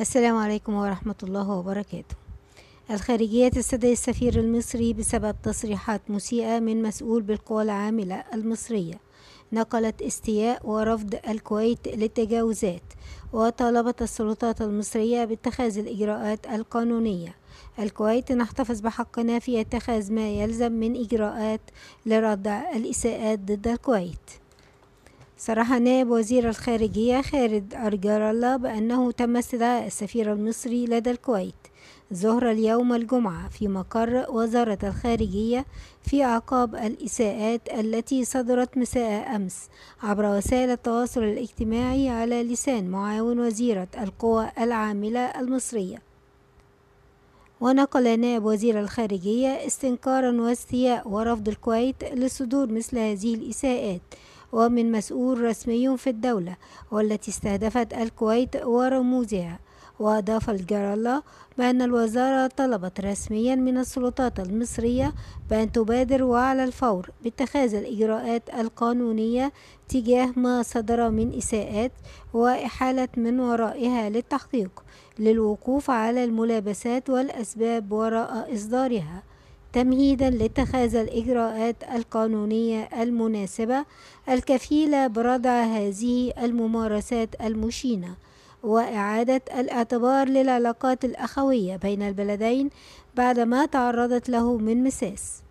السلام عليكم ورحمة الله وبركاته الخارجية تستدعي السفير المصري بسبب تصريحات مسيئة من مسؤول بالقوى العاملة المصرية نقلت استياء ورفض الكويت للتجاوزات وطالبت السلطات المصرية باتخاذ الإجراءات القانونية الكويت نحتفظ بحقنا في اتخاذ ما يلزم من إجراءات لردع الإساءات ضد الكويت صرح نائب وزير الخارجية خالد الله بأنه تم استدعاء السفير المصري لدى الكويت ظهر اليوم الجمعة في مقر وزارة الخارجية في أعقاب الإساءات التي صدرت مساء أمس عبر وسائل التواصل الاجتماعي على لسان معاون وزيرة القوى العاملة المصرية ونقل نائب وزير الخارجية استنكارا واستياء ورفض الكويت لصدور مثل هذه الإساءات ومن مسؤول رسمي في الدولة والتي استهدفت الكويت ورموزها وأضاف الجرالا بأن الوزارة طلبت رسميا من السلطات المصرية بأن تبادر وعلى الفور باتخاذ الإجراءات القانونية تجاه ما صدر من إساءات وإحالة من ورائها للتحقيق للوقوف على الملابسات والأسباب وراء إصدارها تمهيدا لاتخاذ الإجراءات القانونية المناسبة الكفيلة بردع هذه الممارسات المشينة وإعادة الاعتبار للعلاقات الأخوية بين البلدين بعدما تعرضت له من مساس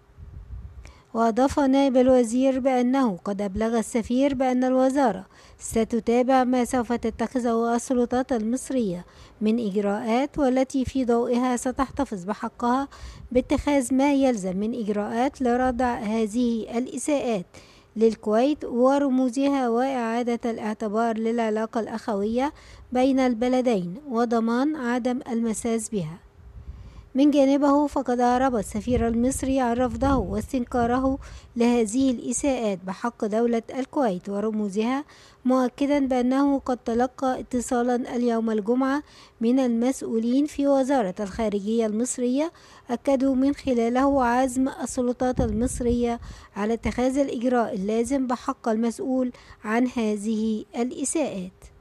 وأضاف نائب الوزير بأنه قد أبلغ السفير بأن الوزارة ستتابع ما سوف تتخذه السلطات المصرية من إجراءات والتي في ضوئها ستحتفظ بحقها باتخاذ ما يلزم من إجراءات لردع هذه الإساءات للكويت ورموزها وإعادة الاعتبار للعلاقة الأخوية بين البلدين وضمان عدم المساس بها من جانبه فقد أعرب السفير المصري عن رفضه واستنكاره لهذه الإساءات بحق دولة الكويت ورموزها مؤكدا بأنه قد تلقى اتصالا اليوم الجمعة من المسؤولين في وزارة الخارجية المصرية أكدوا من خلاله عزم السلطات المصرية على اتخاذ الإجراء اللازم بحق المسؤول عن هذه الإساءات